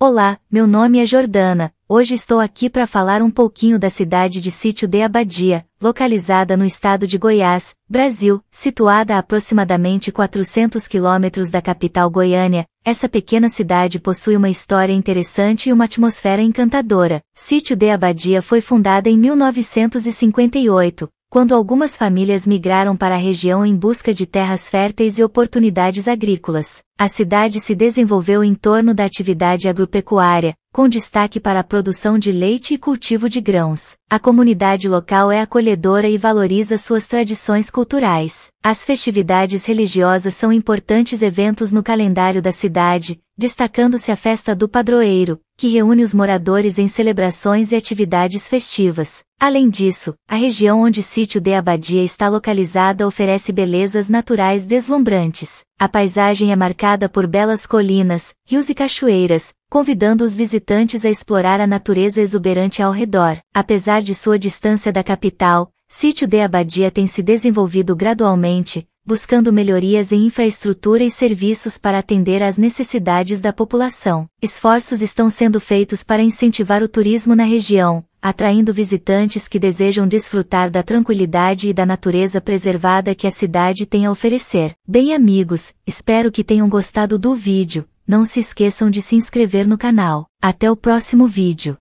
Olá, meu nome é Jordana, Hoje estou aqui para falar um pouquinho da cidade de Sítio de Abadia, localizada no estado de Goiás, Brasil, situada a aproximadamente 400 quilômetros da capital Goiânia. Essa pequena cidade possui uma história interessante e uma atmosfera encantadora. Sítio de Abadia foi fundada em 1958, quando algumas famílias migraram para a região em busca de terras férteis e oportunidades agrícolas. A cidade se desenvolveu em torno da atividade agropecuária, com destaque para a produção de leite e cultivo de grãos. A comunidade local é acolhedora e valoriza suas tradições culturais. As festividades religiosas são importantes eventos no calendário da cidade, destacando-se a festa do padroeiro, que reúne os moradores em celebrações e atividades festivas. Além disso, a região onde sítio de Abadia está localizada oferece belezas naturais deslumbrantes. A paisagem é marcada por belas colinas, rios e cachoeiras, convidando os visitantes a explorar a natureza exuberante ao redor. Apesar de sua distância da capital, Sítio de Abadia tem se desenvolvido gradualmente, buscando melhorias em infraestrutura e serviços para atender às necessidades da população. Esforços estão sendo feitos para incentivar o turismo na região, atraindo visitantes que desejam desfrutar da tranquilidade e da natureza preservada que a cidade tem a oferecer. Bem amigos, espero que tenham gostado do vídeo, não se esqueçam de se inscrever no canal. Até o próximo vídeo.